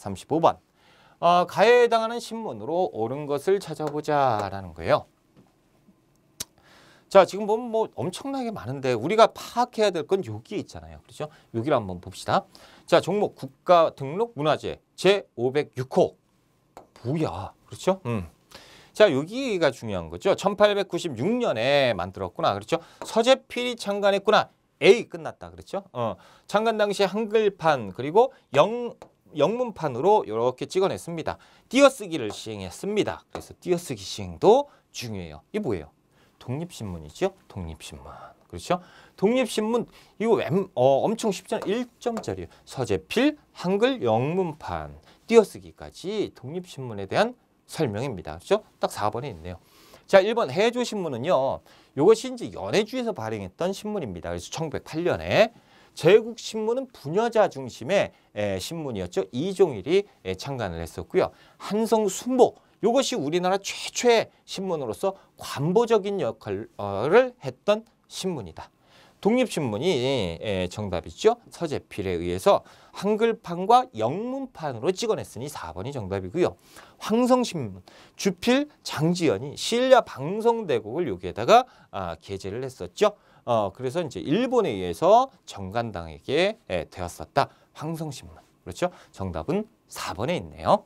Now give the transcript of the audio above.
35번. 어, 가에 해당하는 신문으로 옳은 것을 찾아보자 라는 거예요. 자, 지금 보면 뭐 엄청나게 많은데 우리가 파악해야 될 건여기 있잖아요. 그렇죠? 여기를 한번 봅시다. 자, 종목 국가 등록 문화재 제506호. 뭐야? 그렇죠? 음. 자, 여기가 중요한 거죠. 1896년에 만들었구나. 그렇죠? 서재필이 창간했구나. A 끝났다. 그렇죠? 어. 창간 당시 한글판 그리고 영 영문판으로 이렇게 찍어냈습니다. 띄어쓰기를 시행했습니다. 그래서 띄어쓰기 시행도 중요해요. 이게 뭐예요? 독립신문이죠. 독립신문. 그렇죠? 독립신문 이거 웬, 어, 엄청 쉽잖아요. 1점짜리요 서재필, 한글, 영문판, 띄어쓰기까지 독립신문에 대한 설명입니다. 그렇죠? 딱 4번에 있네요. 자, 1번 해조신문은요. 이것이 이제 연해주에서 발행했던 신문입니다. 그래서 1908년에 제국 신문은 분여자 중심의 신문이었죠. 이종일이 창간을 했었고요. 한성 순복 이것이 우리나라 최초의 신문으로서 관보적인 역할을 했던 신문이다. 독립신문이 예, 정답이죠. 서재필에 의해서 한글판과 영문판으로 찍어냈으니 4번이 정답이고요. 황성신문, 주필 장지연이 신라 방송대국을 여기에다가 아, 게재를 했었죠. 어, 그래서 이제 일본에 의해서 정관당에게 예, 되었었다. 황성신문. 그렇죠? 정답은 4번에 있네요.